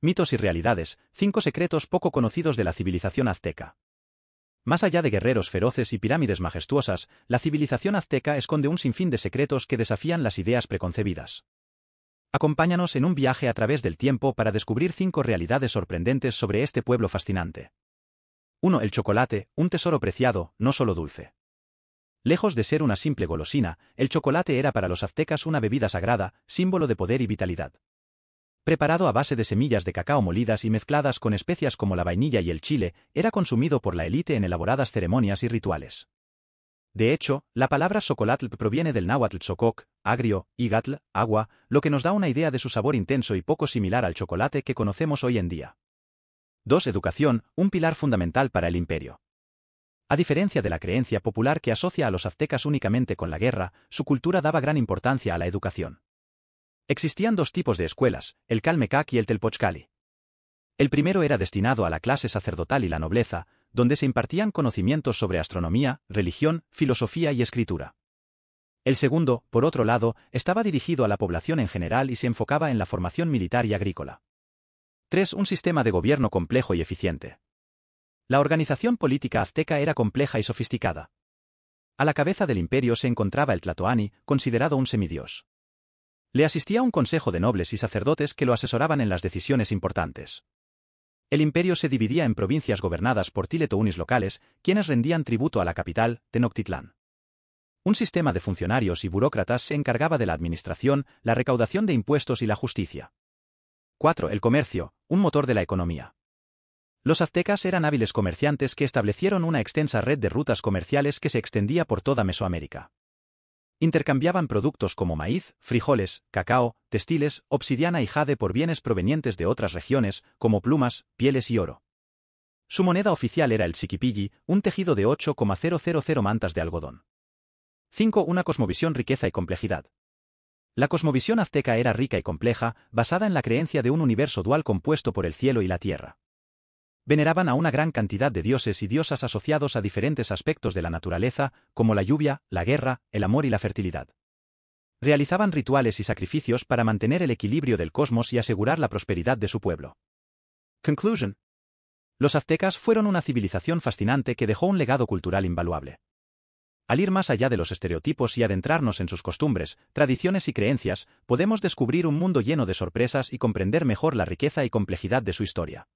Mitos y realidades, cinco secretos poco conocidos de la civilización azteca. Más allá de guerreros feroces y pirámides majestuosas, la civilización azteca esconde un sinfín de secretos que desafían las ideas preconcebidas. Acompáñanos en un viaje a través del tiempo para descubrir cinco realidades sorprendentes sobre este pueblo fascinante. 1. El chocolate, un tesoro preciado, no solo dulce. Lejos de ser una simple golosina, el chocolate era para los aztecas una bebida sagrada, símbolo de poder y vitalidad preparado a base de semillas de cacao molidas y mezcladas con especias como la vainilla y el chile, era consumido por la élite en elaboradas ceremonias y rituales. De hecho, la palabra chocolatl proviene del náhuatl sococ, agrio, y gatl, agua, lo que nos da una idea de su sabor intenso y poco similar al chocolate que conocemos hoy en día. 2. Educación, un pilar fundamental para el imperio. A diferencia de la creencia popular que asocia a los aztecas únicamente con la guerra, su cultura daba gran importancia a la educación. Existían dos tipos de escuelas, el Calmecac y el Telpochkali. El primero era destinado a la clase sacerdotal y la nobleza, donde se impartían conocimientos sobre astronomía, religión, filosofía y escritura. El segundo, por otro lado, estaba dirigido a la población en general y se enfocaba en la formación militar y agrícola. 3. Un sistema de gobierno complejo y eficiente. La organización política azteca era compleja y sofisticada. A la cabeza del imperio se encontraba el Tlatoani, considerado un semidios. Le asistía un consejo de nobles y sacerdotes que lo asesoraban en las decisiones importantes. El imperio se dividía en provincias gobernadas por tiletounis locales, quienes rendían tributo a la capital, Tenochtitlán. Un sistema de funcionarios y burócratas se encargaba de la administración, la recaudación de impuestos y la justicia. 4. El comercio, un motor de la economía. Los aztecas eran hábiles comerciantes que establecieron una extensa red de rutas comerciales que se extendía por toda Mesoamérica. Intercambiaban productos como maíz, frijoles, cacao, textiles, obsidiana y jade por bienes provenientes de otras regiones, como plumas, pieles y oro. Su moneda oficial era el chiquipilli, un tejido de 8,000 mantas de algodón. 5. Una cosmovisión riqueza y complejidad. La cosmovisión azteca era rica y compleja, basada en la creencia de un universo dual compuesto por el cielo y la tierra veneraban a una gran cantidad de dioses y diosas asociados a diferentes aspectos de la naturaleza, como la lluvia, la guerra, el amor y la fertilidad. Realizaban rituales y sacrificios para mantener el equilibrio del cosmos y asegurar la prosperidad de su pueblo. Conclusión. Los aztecas fueron una civilización fascinante que dejó un legado cultural invaluable. Al ir más allá de los estereotipos y adentrarnos en sus costumbres, tradiciones y creencias, podemos descubrir un mundo lleno de sorpresas y comprender mejor la riqueza y complejidad de su historia.